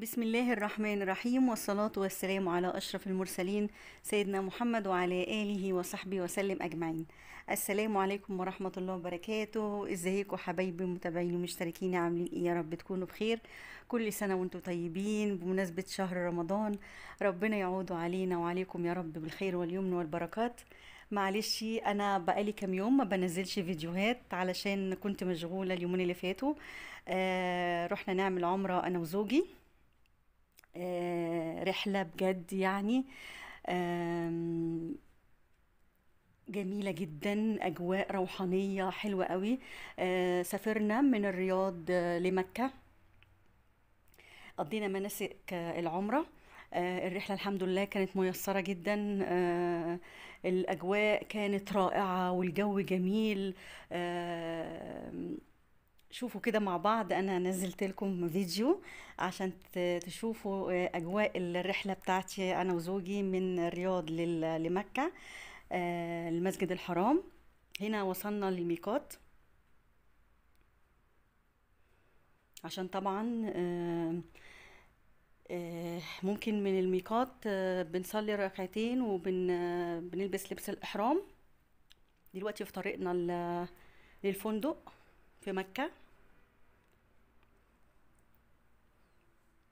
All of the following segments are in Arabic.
بسم الله الرحمن الرحيم والصلاة والسلام على أشرف المرسلين سيدنا محمد وعلى آله وصحبه وسلم أجمعين السلام عليكم ورحمة الله وبركاته ازيكم حبايبي متابعين ومشتركين عاملين ايه يا رب تكونوا بخير كل سنة وانتم طيبين بمناسبة شهر رمضان ربنا يعود علينا وعليكم يا رب بالخير واليمن والبركات معلش انا بقالي كام يوم ما بنزلش فيديوهات علشان كنت مشغوله اليومين اللي فاتوا آه رحنا نعمل عمره انا وزوجي آه، رحلة بجد يعني جميلة جدا أجواء روحانية حلوة قوي آه، سافرنا من الرياض آه، لمكة قضينا مناسك العمرة الرحلة الحمد لله كانت ميسرة جدا الأجواء كانت رائعة والجو جميل شوفوا كده مع بعض انا نزلت لكم فيديو عشان تشوفوا آه، اجواء الرحله بتاعتي انا وزوجي من الرياض لمكه المسجد آه، الحرام هنا وصلنا للميقات عشان طبعا آه، ممكن من الميقات بنصلي ركعتين وبنلبس لبس الاحرام دلوقتي في طريقنا للفندق في مكة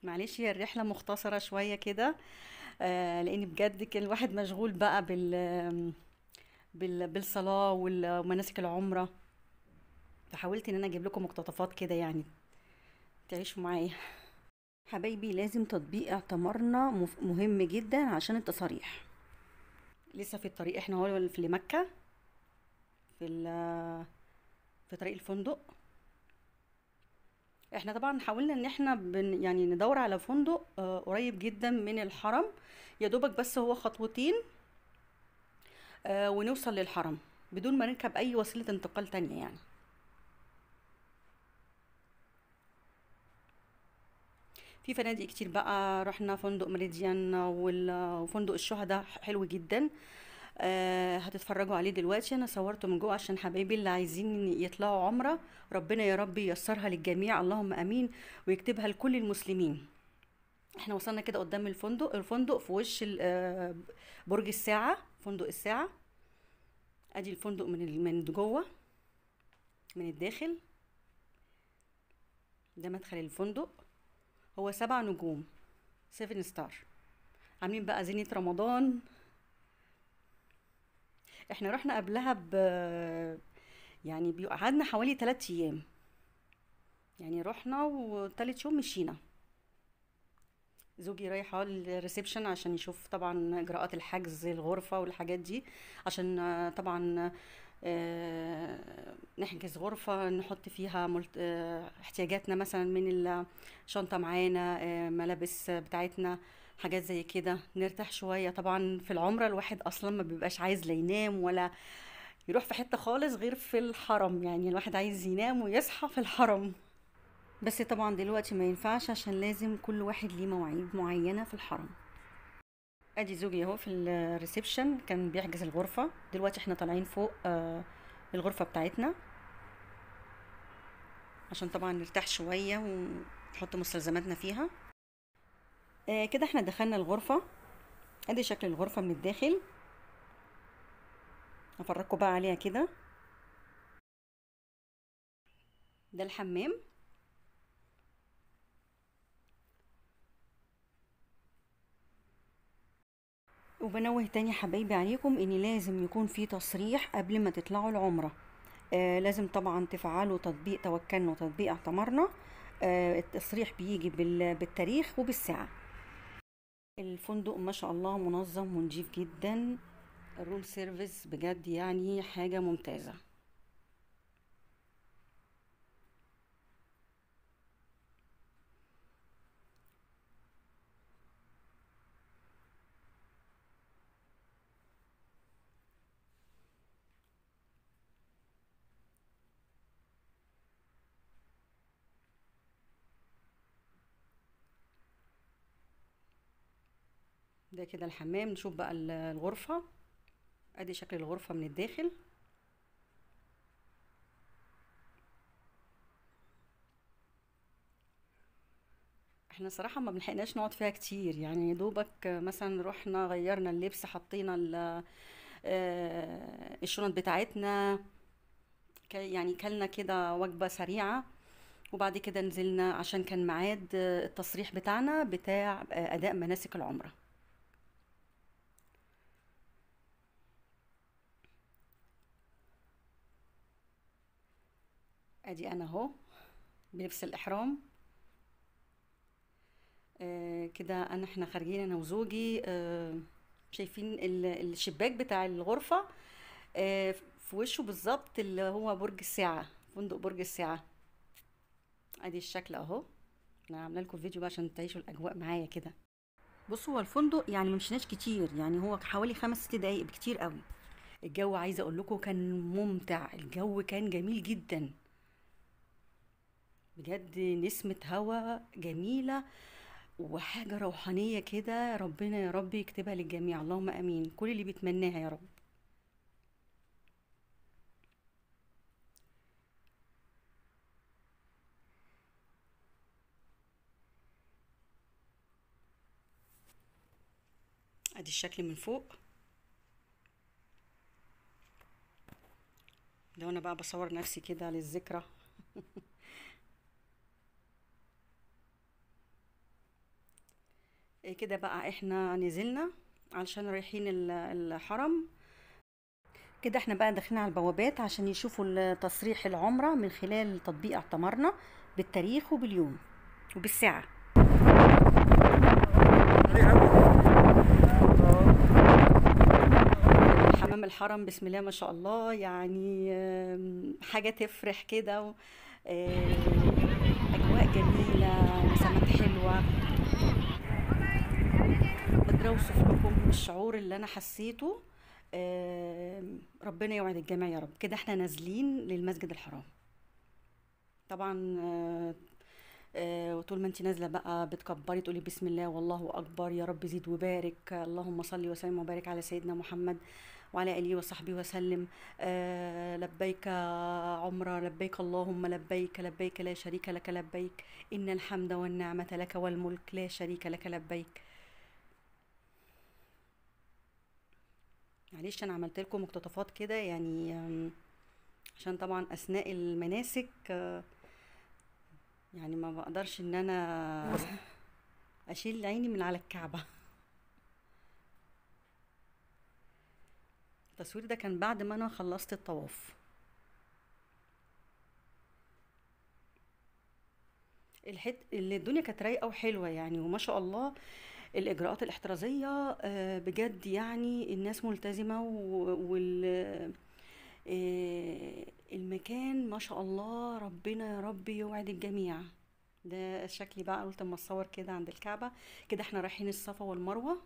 معلش هي الرحلة مختصرة شوية كده آه لأن بجد كان الواحد مشغول بقى بال بالصلاة ومناسك العمرة فحاولت إن أنا أجيب لكم مقتطفات كده يعني تعيشوا معايا حبايبي لازم تطبيق اعتمرنا مهم جدا عشان التصاريح لسه في الطريق احنا هو في مكة في في طريق الفندق احنا طبعا حاولنا ان احنا بن يعني ندور على فندق آه قريب جدا من الحرم يا دوبك بس هو خطوتين آه ونوصل للحرم بدون ما نركب اي وسيله انتقال تانية يعني في فنادق كتير بقى رحنا فندق ميريديان وفندق الشهداء حلو جدا آه هتتفرجوا عليه دلوقتي انا صورته من جوه عشان حبايبي اللي عايزين يطلعوا عمره ربنا يا رب ييسرها للجميع اللهم امين ويكتبها لكل المسلمين احنا وصلنا كده قدام الفندق الفندق في وش آه، برج الساعه فندق الساعه ادي الفندق من من جوه من الداخل ده مدخل الفندق هو سبع نجوم سيفن ستار عاملين بقى زينة رمضان احنا رحنا قبلها ب يعني قعدنا حوالي تلات ايام يعني رحنا وتالت يوم مشينا زوجي رايح على الريسبشن عشان يشوف طبعا اجراءات الحجز الغرفه والحاجات دي عشان طبعا آه، نحجز غرفه نحط فيها ملت... آه، احتياجاتنا مثلا من الشنطه معانا آه، ملابس بتاعتنا حاجات زي كده نرتاح شويه طبعا في العمره الواحد اصلا ما بيبقاش عايز لا ينام ولا يروح في حته خالص غير في الحرم يعني الواحد عايز ينام ويصحى في الحرم بس طبعا دلوقتي ما ينفعش عشان لازم كل واحد ليه مواعيد معينه في الحرم ادي زوجي اهو في الريسبشن كان بيحجز الغرفه دلوقتي احنا طالعين فوق آه الغرفه بتاعتنا عشان طبعا نرتاح شويه ونحط مستلزماتنا فيها آه كده احنا دخلنا الغرفة ادي شكل الغرفة من الداخل هفرجكم بقى عليها كده ده الحمام وبنوه تاني حبايبي عليكم ان لازم يكون في تصريح قبل ما تطلعوا العمرة آه لازم طبعا تفعلوا تطبيق توكلنا وتطبيق اعتمرنا آه التصريح بيجي بالتاريخ وبالساعة الفندق ما شاء الله منظم ونظيف جدا الروم سيرفيس بجد يعني حاجة ممتازة ده كده الحمام نشوف بقى الغرفة ادي شكل الغرفة من الداخل احنا صراحة ما بنلحقناش نقعد فيها كتير يعني دوبك مثلا رحنا غيرنا اللبس حطينا آه، الشنط بتاعتنا يعني كلنا كده وجبة سريعة وبعد كده نزلنا عشان كان معاد التصريح بتاعنا بتاع أداء مناسك العمره ادي انا اهو بلبس الاحرام آه كده انا احنا خارجين انا وزوجي آه شايفين الشباك بتاع الغرفه آه في وشه بالظبط اللي هو برج الساعه فندق برج الساعه ادي الشكل اهو انا عامله لكم فيديو بقى عشان تعيشوا الاجواء معايا كده بصوا هو الفندق يعني ما كتير يعني هو حوالي خمس ست دقايق بكتير قوي الجو عايزه اقول لكم كان ممتع الجو كان جميل جدا بجد نسمة هوا جميلة وحاجة روحانية كده ربنا يا رب يكتبها للجميع اللهم امين كل اللي بيتمناها يا رب ادي الشكل من فوق ده انا بقى بصور نفسي كده للذكرى كده بقى احنا نزلنا علشان رايحين الحرم كده احنا بقى داخلين على البوابات عشان يشوفوا تصريح العمرة من خلال تطبيق اعتمرنا بالتاريخ وباليوم وبالساعة حمام الحرم بسم الله ما شاء الله يعني حاجة تفرح كده آه، أجواء جميلة وسمك حلوة بقدر اوصف لكم الشعور اللي انا حسيته ربنا يوعد الجميع يا رب كده احنا نازلين للمسجد الحرام طبعا آه، آه، وطول ما انت نازله بقى بتكبري تقولي بسم الله والله اكبر يا رب زيد وبارك اللهم صل وسلم وبارك على سيدنا محمد وعلى اله وصحبه وسلم آه، لبيك عمره لبيك اللهم لبيك لبيك لا شريك لك لبيك ان الحمد والنعمه لك والملك لا شريك لك لبيك معلش انا عملت لكم مقتطفات كده يعني عشان طبعا اثناء المناسك يعني ما بقدرش ان انا اشيل عيني من على الكعبه التصوير ده كان بعد ما انا خلصت الطواف الحت اللي الدنيا كانت رايقه وحلوه يعني وما شاء الله الاجراءات الاحترازيه آه، بجد يعني الناس ملتزمه وال آه، المكان ما شاء الله ربنا يا رب يوعد الجميع ده شكلي بقى قلت اما اتصور كده عند الكعبه كده احنا رايحين الصفا والمروه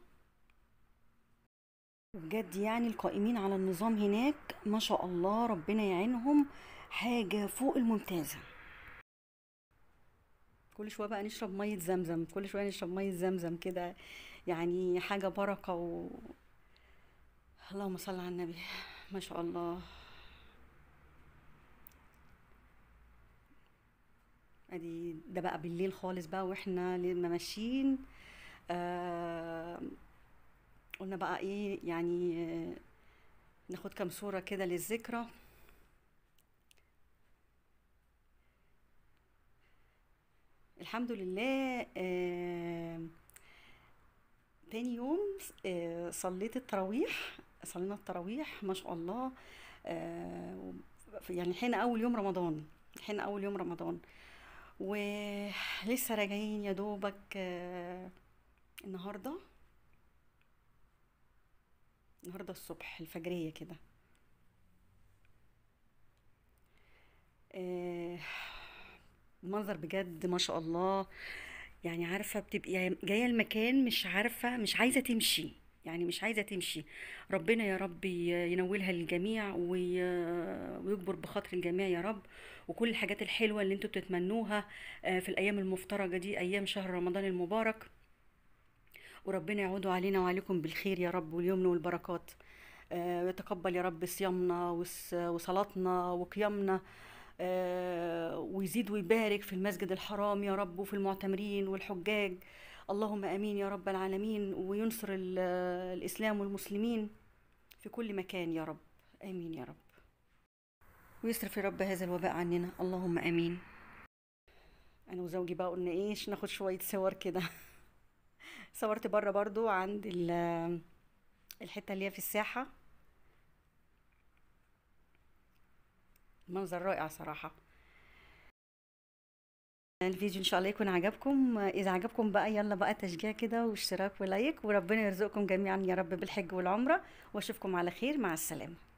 بجد يعني القائمين على النظام هناك ما شاء الله ربنا يعينهم حاجه فوق الممتازه كل شويه بقى نشرب ميه زمزم كل شويه نشرب ميه زمزم كده يعني حاجه بركه و اللهم صل على النبي ما شاء الله ادي ده بقى بالليل خالص بقى واحنا ماشيين آه قلنا بقى ايه يعني آه، ناخد كام صوره كده للذكرى الحمد لله آه تاني يوم آه صليت التراويح صلينا التراويح ما شاء الله آه يعني حين اول يوم رمضان حين اول يوم رمضان ولسه راجعين يا دوبك آه النهارده النهارده الصبح الفجريه كده آه المنظر بجد ما شاء الله يعني عارفة بتبقي يعني جاية المكان مش عارفة مش عايزة تمشي يعني مش عايزة تمشي ربنا يا رب ينولها للجميع ويكبر بخاطر الجميع يا رب وكل الحاجات الحلوة اللي انتوا بتتمنوها آه، في الأيام المفترجة دي أيام شهر رمضان المبارك وربنا يعود علينا وعليكم بالخير يا رب واليمن والبركات ويتقبل آه، يا رب صيامنا وصلاتنا وقيامنا آه، ويزيد ويبارك في المسجد الحرام يا رب وفي المعتمرين والحجاج اللهم امين يا رب العالمين وينصر الاسلام والمسلمين في كل مكان يا رب امين يا رب ويصرف يا رب هذا الوباء عننا اللهم امين انا وزوجي بقى قلنا ايه ناخد شويه صور كده صورت بره برضو عند الحته اللي هي في الساحه منظر رائع صراحه الفيديو ان شاء الله يكون عجبكم اذا عجبكم بقى يلا بقى تشجيع كده واشتراك ولايك وربنا يرزقكم جميعا يا رب بالحج والعمره واشوفكم على خير مع السلامه